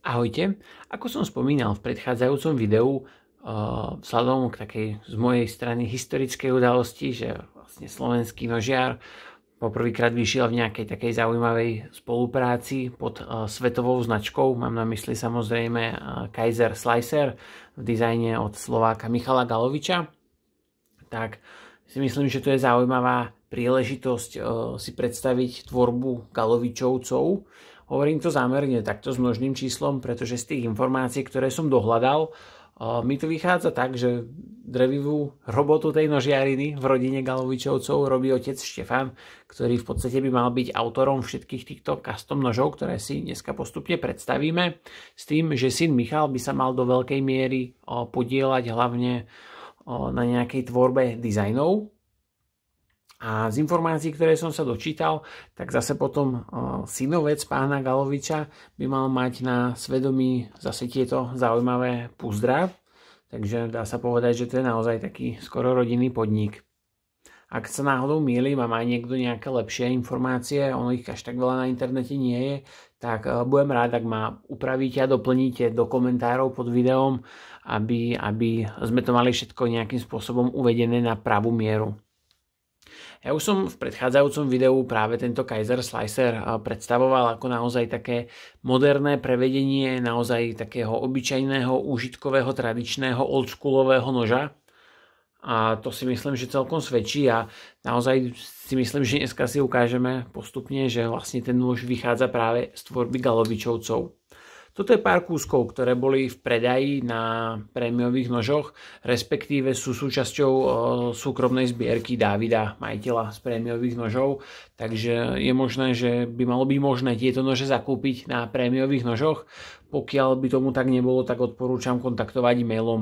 Ahojte, ako som spomínal v predchádzajúcom videu, uh, vzhľadom k takej z mojej strany historickej udalosti, že vlastne slovenský nožiar poprvýkrát vyšiel v nejakej takej zaujímavej spolupráci pod uh, svetovou značkou, mám na mysli samozrejme uh, Kaiser Slicer v dizajne od Slováka Michala Galoviča, tak si myslím, že to je zaujímavá príležitosť si predstaviť tvorbu Galovičovcov Hovorím to zámerne takto s množným číslom, pretože z tých informácií, ktoré som dohľadal, mi to vychádza tak, že drevivú robotu tej nožiariny v rodine Galovičovcov robí otec Štefan, ktorý v podstate by mal byť autorom všetkých týchto custom nožov, ktoré si dneska postupne predstavíme, s tým, že syn Michal by sa mal do veľkej miery podielať hlavne na nejakej tvorbe dizajnov, a z informácií, ktoré som sa dočítal, tak zase potom e, synovec pána Galoviča by mal mať na svedomí zase tieto zaujímavé púzdra. Takže dá sa povedať, že to je naozaj taký skoro rodinný podnik. Ak sa náhodou mýli, a má niekto nejaké lepšie informácie, ono ich až tak veľa na internete nie je, tak e, budem rád, ak ma upravíte a doplníte do komentárov pod videom, aby, aby sme to mali všetko nejakým spôsobom uvedené na pravú mieru. Ja už som v predchádzajúcom videu práve tento Kaiser Slicer eh, predstavoval ako naozaj také moderné prevedenie naozaj takého obyčajného, užitkového, tradičného, oldschoolového noža. A to si myslím, že celkom svedčí a naozaj si myslím, že dneska si ukážeme postupne, že vlastne ten nôž vychádza práve z tvorby Galovičovcov. Toto je pár kúskov, ktoré boli v predaji na prémiových nožoch, respektíve sú súčasťou súkromnej zbierky Davida, majiteľa z prémiových nožov, takže je možné, že by malo byť možné tieto nože zakúpiť na prémiových nožoch. Pokiaľ by tomu tak nebolo, tak odporúčam kontaktovať e-mailom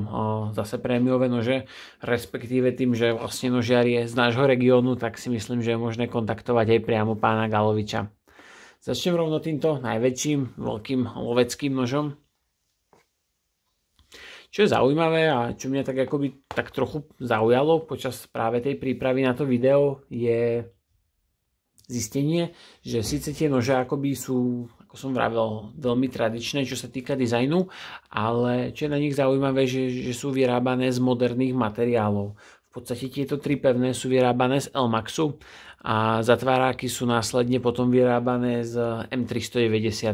zase prémiové nože, respektíve tým, že vlastne nožiar je z nášho regiónu, tak si myslím, že je možné kontaktovať aj priamo pána Galoviča. Začnem rovno týmto najväčším veľkým loveckým nožom. Čo je zaujímavé a čo mňa tak akoby tak trochu zaujalo počas práve tej prípravy na to video je zistenie, že síce tie nože akoby sú, ako som vravil, veľmi tradičné, čo sa týka dizajnu, ale čo je na nich zaujímavé, že, že sú vyrábané z moderných materiálov. V podstate tieto tri pevné sú vyrábané z maxu a zatváráky sú následne potom vyrábané z M390.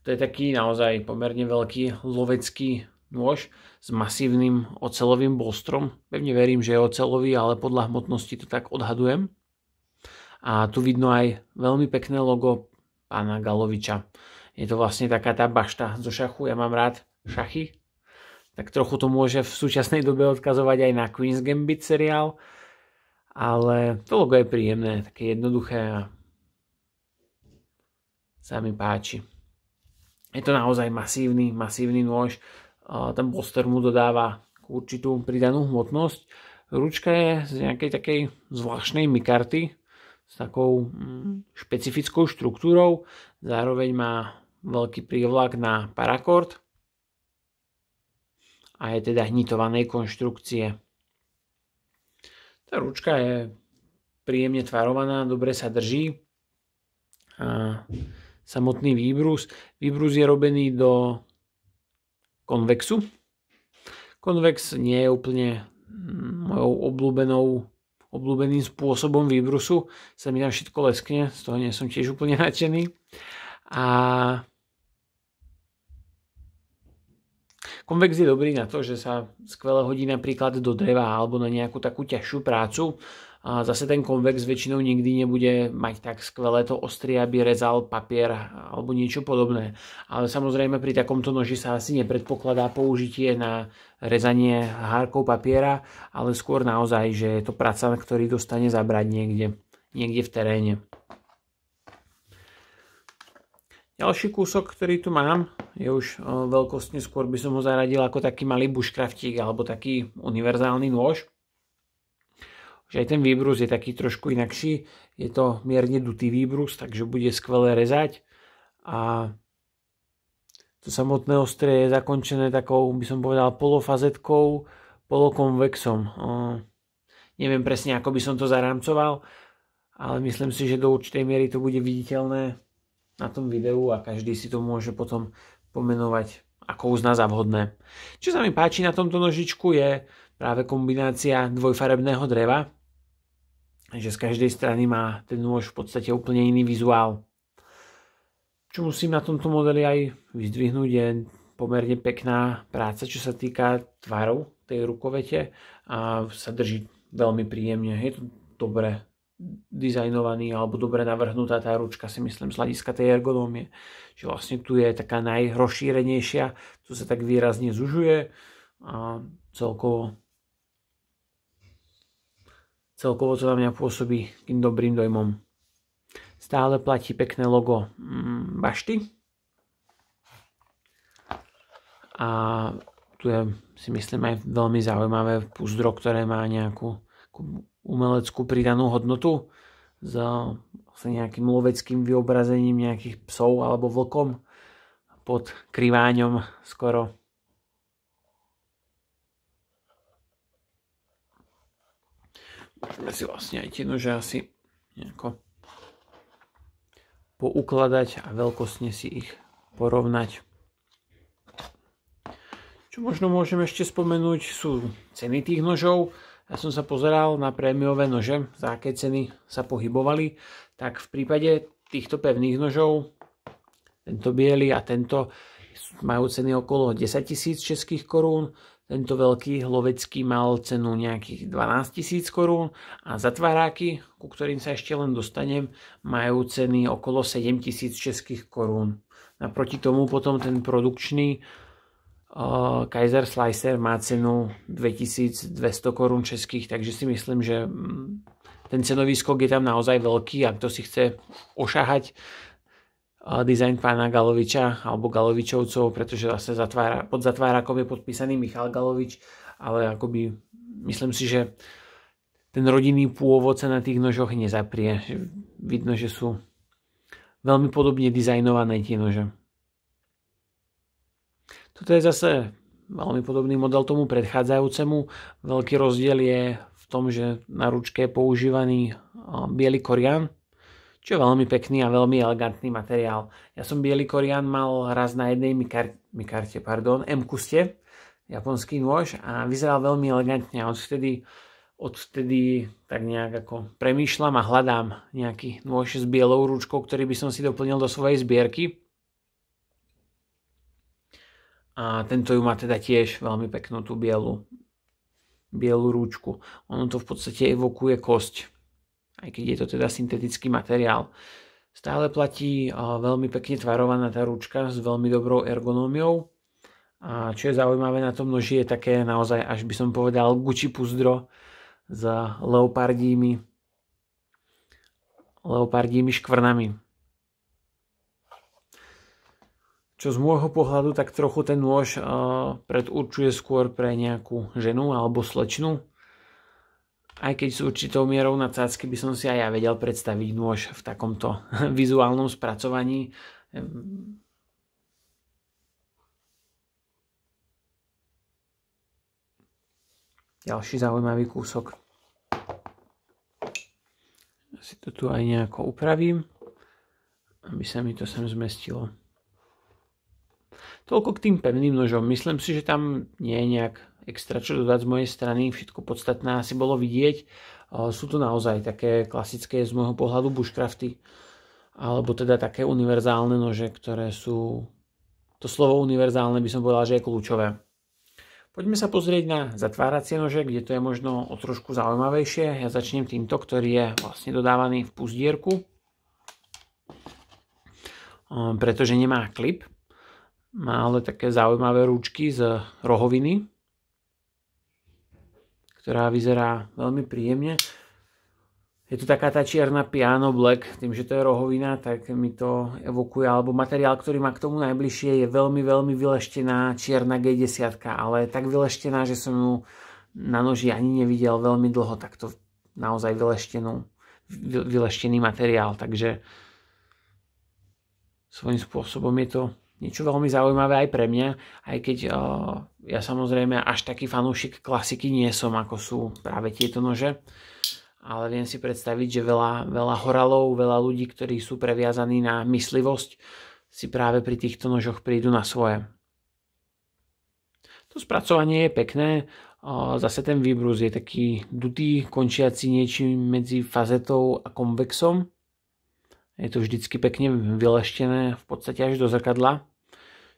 To je taký naozaj pomerne veľký lovecký nôž s masívnym ocelovým bolstrom. Pevne verím, že je ocelový, ale podľa hmotnosti to tak odhadujem. A tu vidno aj veľmi pekné logo pána Galoviča. Je to vlastne taká tá bašta zo šachu. Ja mám rád šachy, tak trochu to môže v súčasnej dobe odkazovať aj na Queen's Gambit seriál, ale to logo je príjemné, také jednoduché a sa mi páči. Je to naozaj masívny, masívny nôž. Ten poster mu dodáva určitú pridanú hmotnosť. Ručka je z nejakej takej zvláštnej mikarty s takou mm, špecifickou štruktúrou. Zároveň má veľký prívlak na parakord a je teda hnitovanej konštrukcie. Tá ručka je príjemne tvarovaná, dobre sa drží. A samotný výbrus. Výbrus je robený do konvexu. Konvex nie je úplne hm, mojou obľúbenou obľúbeným spôsobom výbrusu. Sa mi tam všetko leskne, z toho nie som tiež úplne nadšený. A Konvex je dobrý na to, že sa skvele hodí napríklad do dreva alebo na nejakú takú ťažšiu prácu. A zase ten konvex väčšinou nikdy nebude mať tak skvelé to ostrie, aby rezal papier alebo niečo podobné. Ale samozrejme pri takomto noži sa asi nepredpokladá použitie na rezanie hárkou papiera, ale skôr naozaj, že je to praca, ktorý dostane zabrať niekde, niekde v teréne. Ďalší kúsok, ktorý tu mám, je už e, veľkostne skôr by som ho zaradil ako taký malý buškraftík alebo taký univerzálny nôž. Už aj ten výbrus je taký trošku inakší. Je to mierne dutý výbrus, takže bude skvelé rezať. A to samotné ostrie je zakončené takou, by som povedal, polofazetkou, polokonvexom. E, neviem presne, ako by som to zaramcoval, ale myslím si, že do určitej miery to bude viditeľné na tom videu a každý si to môže potom pomenovať ako uzná za vhodné. Čo sa mi páči na tomto nožičku je práve kombinácia dvojfarebného dreva, že z každej strany má ten nôž v podstate úplne iný vizuál. Čo musím na tomto modeli aj vyzdvihnúť je pomerne pekná práca, čo sa týka tvarov tej rukovete a sa drží veľmi príjemne. Je to dobre dizajnovaný alebo dobre navrhnutá tá ručka, si myslím, z hľadiska tej ergonómie. Že vlastne tu je taká najrozšírenejšia, tu sa tak výrazne zužuje a celkovo celkovo to na mňa pôsobí tým dobrým dojmom. Stále platí pekné logo mm, bašty. A tu je si myslím aj veľmi zaujímavé púzdro, ktoré má nejakú umeleckú pridanú hodnotu s vlastne nejakým loveckým vyobrazením nejakých psov alebo vlkom pod kriváňom skoro. Môžeme si vlastne aj tie nože asi nejako poukladať a veľkostne si ich porovnať. Čo možno môžeme ešte spomenúť sú ceny tých nožov. Ja som sa pozeral na prémiové nože, za aké ceny sa pohybovali, tak v prípade týchto pevných nožov, tento biely a tento majú ceny okolo 10 000 českých korún, tento veľký lovecký mal cenu nejakých 12 tisíc korún a zatváráky, ku ktorým sa ešte len dostanem, majú ceny okolo 7 tisíc českých korún. Naproti tomu potom ten produkčný Kaiser Slicer má cenu 2200 korún českých, takže si myslím, že mm, ten cenový skok je tam naozaj veľký a kto si chce ošahať dizajn pána Galoviča alebo Galovičovcov, pretože zase zatvára, pod zatvárakom je podpísaný Michal Galovič, ale akoby myslím si, že ten rodinný pôvod sa na tých nožoch nezaprie. Vidno, že sú veľmi podobne dizajnované tie nože. Toto je zase veľmi podobný model tomu predchádzajúcemu. Veľký rozdiel je v tom, že na ručke je používaný biely korian, čo je veľmi pekný a veľmi elegantný materiál. Ja som biely korian mal raz na jednej mikar- mikarte, pardon, M-kuste, japonský nôž a vyzeral veľmi elegantne a odvtedy, odvtedy tak nejak ako premýšľam a hľadám nejaký nôž s bielou ručkou, ktorý by som si doplnil do svojej zbierky. A tento ju má teda tiež veľmi peknú tú bielu, bielu rúčku. Ono to v podstate evokuje kosť, aj keď je to teda syntetický materiál. Stále platí veľmi pekne tvarovaná tá rúčka s veľmi dobrou ergonómiou. A čo je zaujímavé na tom noži je také naozaj, až by som povedal, Gucci puzdro s leopardími, leopardími škvrnami. čo z môjho pohľadu tak trochu ten nôž predurčuje skôr pre nejakú ženu alebo slečnu. Aj keď s určitou mierou na nadsázky by som si aj ja vedel predstaviť nôž v takomto vizuálnom spracovaní. Ďalší zaujímavý kúsok. Si to tu aj nejako upravím, aby sa mi to sem zmestilo. Toľko k tým pevným nožom. Myslím si, že tam nie je nejak extra čo dodať z mojej strany. Všetko podstatné asi bolo vidieť. Sú to naozaj také klasické z môjho pohľadu bushcrafty. Alebo teda také univerzálne nože, ktoré sú... To slovo univerzálne by som povedal, že je kľúčové. Poďme sa pozrieť na zatváracie nože, kde to je možno o trošku zaujímavejšie. Ja začnem týmto, ktorý je vlastne dodávaný v púzdierku pretože nemá klip. Má ale také zaujímavé rúčky z rohoviny, ktorá vyzerá veľmi príjemne. Je tu taká tá čierna piano black, tým, že to je rohovina, tak mi to evokuje, alebo materiál, ktorý má k tomu najbližšie, je veľmi, veľmi vyleštená čierna G10, ale tak vyleštená, že som ju na noži ani nevidel veľmi dlho, takto naozaj vyleštenú, vyleštený materiál, takže svojím spôsobom je to niečo veľmi zaujímavé aj pre mňa, aj keď ja samozrejme až taký fanúšik klasiky nie som, ako sú práve tieto nože, ale viem si predstaviť, že veľa, veľa horalov, veľa ľudí, ktorí sú previazaní na myslivosť, si práve pri týchto nožoch prídu na svoje. To spracovanie je pekné, zase ten výbrus je taký dutý, končiaci niečím medzi fazetou a konvexom. Je to vždycky pekne vyleštené v podstate až do zrkadla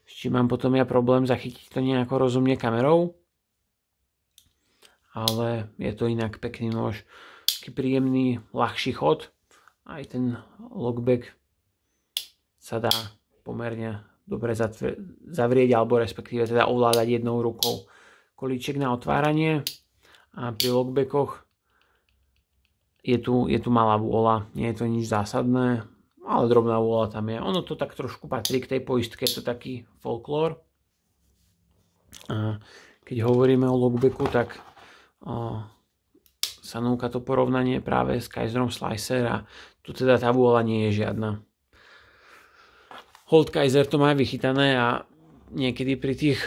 s čím mám potom ja problém zachytiť to nejako rozumne kamerou. Ale je to inak pekný nôž. Taký príjemný, ľahší chod. Aj ten lockback sa dá pomerne dobre zavrieť alebo respektíve teda ovládať jednou rukou. Kolíček na otváranie a pri lockbackoch je tu, je tu malá vôľa, nie je to nič zásadné, ale drobná vôľa tam je. Ono to tak trošku patrí k tej poistke, je to taký folklór. Keď hovoríme o logbacku, tak sa núka to porovnanie práve s Kaiserom Slicer a tu teda tá vôľa nie je žiadna. Hold Kaiser to má vychytané a niekedy pri tých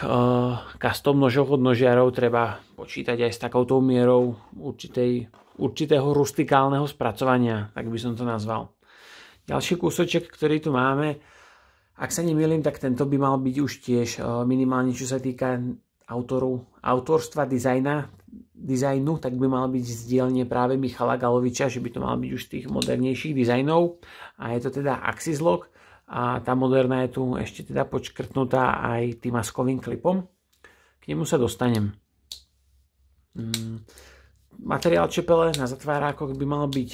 custom nožoch od nožiarov treba počítať aj s takouto mierou určitej, určitého rustikálneho spracovania, tak by som to nazval. Ďalší kúsoček, ktorý tu máme, ak sa nemýlim, tak tento by mal byť už tiež eh, minimálne, čo sa týka autoru, autorstva dizajna, dizajnu, tak by mal byť z dielne práve Michala Galoviča, že by to mal byť už z tých modernejších dizajnov. A je to teda Axis Lock a tá moderná je tu ešte teda počkrtnutá aj tým maskovým klipom. K nemu sa dostanem. Mm, materiál čepele na zatvárákoch by mal byť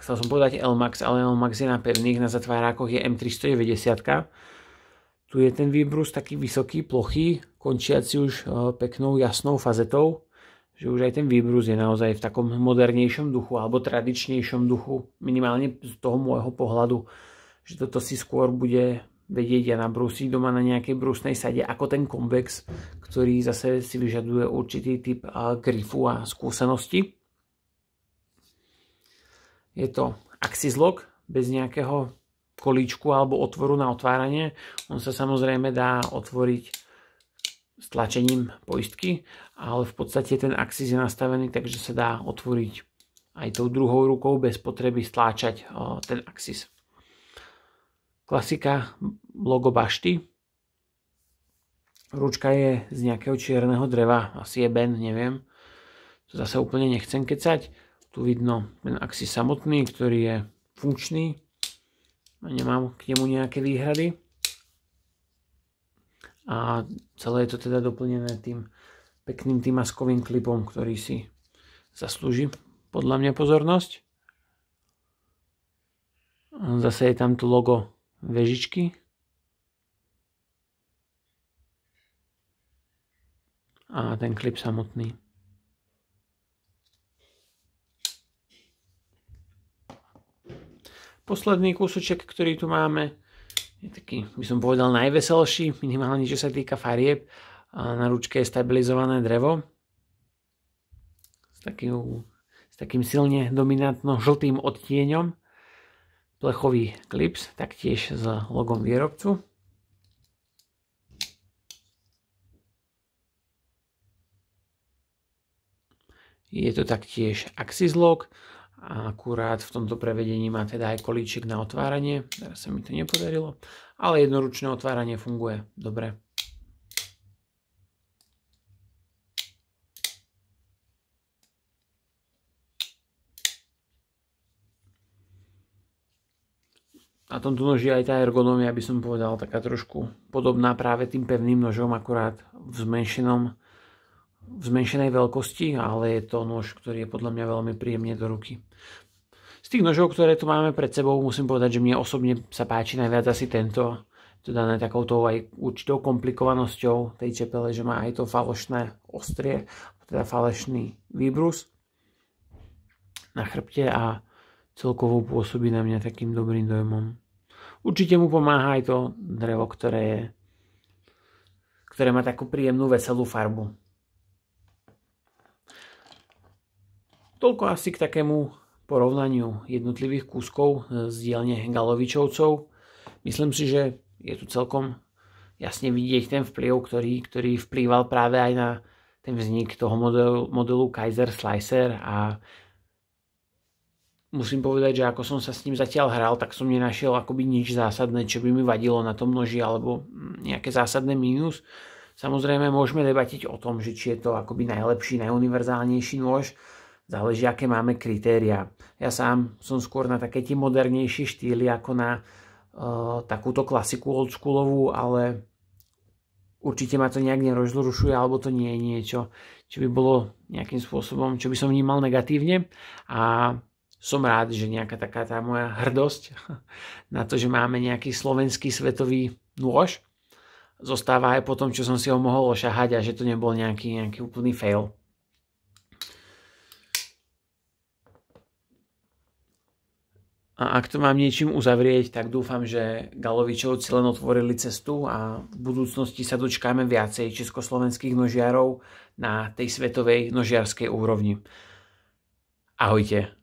chcel som povedať LMAX, ale LMAX je na pevných, na zatvárákoch je M390. Tu je ten výbrus taký vysoký, plochý, končiaci už e, peknou jasnou fazetou, že už aj ten výbrus je naozaj v takom modernejšom duchu alebo tradičnejšom duchu, minimálne z toho môjho pohľadu, že toto si skôr bude vedieť a nabrúsiť doma na nejakej brúsnej sade ako ten konvex, ktorý zase si vyžaduje určitý typ e, grifu a skúsenosti. Je to axis lock bez nejakého kolíčku alebo otvoru na otváranie. On sa samozrejme dá otvoriť stlačením poistky, ale v podstate ten axis je nastavený, takže sa dá otvoriť aj tou druhou rukou bez potreby stláčať ten axis. Klasika logo bašty. Ručka je z nejakého čierneho dreva, asi je ben, neviem. To zase úplne nechcem kecať. Tu vidno ten axi samotný, ktorý je funkčný a nemám k nemu nejaké výhrady. A celé je to teda doplnené tým pekným tým maskovým klipom, ktorý si zaslúži podľa mňa pozornosť. Zase je tam to logo vežičky. A ten klip samotný. posledný kúsoček, ktorý tu máme, je taký, by som povedal, najveselší, minimálne čo sa týka farieb. A na ručke je stabilizované drevo s, takým, s takým silne dominantno žltým odtieňom. Plechový klips, taktiež s logom výrobcu. Je to taktiež Axis Lock akurát v tomto prevedení má teda aj kolíček na otváranie. Teraz sa mi to nepodarilo. Ale jednoručné otváranie funguje. Dobre. na tomto noži aj tá ergonomia by som povedal taká trošku podobná práve tým pevným nožom, akurát v zmenšenom v zmenšenej veľkosti, ale je to nôž, ktorý je podľa mňa veľmi príjemne do ruky. Z tých nožov, ktoré tu máme pred sebou, musím povedať, že mne osobne sa páči najviac asi tento, to dané takouto aj určitou komplikovanosťou tej čepele, že má aj to falošné ostrie, teda falešný výbrus na chrbte a celkovo pôsobí na mňa takým dobrým dojmom. Určite mu pomáha aj to drevo, ktoré, je, ktoré má takú príjemnú veselú farbu. Toľko asi k takému porovnaniu jednotlivých kúskov e, z dielne Galovičovcov. Myslím si, že je tu celkom jasne vidieť ten vplyv, ktorý, ktorý vplýval práve aj na ten vznik toho modelu, modelu Kaiser Slicer a musím povedať, že ako som sa s ním zatiaľ hral, tak som nenašiel akoby nič zásadné, čo by mi vadilo na tom noži alebo nejaké zásadné mínus. Samozrejme môžeme debatiť o tom, že či je to akoby najlepší, najuniverzálnejší nôž, Záleží, aké máme kritéria. Ja sám som skôr na také tie modernejšie štýly ako na uh, takúto klasiku oldschoolovú, ale určite ma to nejak nerozrušuje alebo to nie je niečo, čo by bolo nejakým spôsobom, čo by som vnímal negatívne a som rád, že nejaká taká tá moja hrdosť na to, že máme nejaký slovenský svetový nôž, zostáva aj po tom, čo som si ho mohol ošahať a že to nebol nejaký, nejaký úplný fail. A ak to mám niečím uzavrieť, tak dúfam, že Galovičovci len otvorili cestu a v budúcnosti sa dočkáme viacej československých nožiarov na tej svetovej nožiarskej úrovni. Ahojte.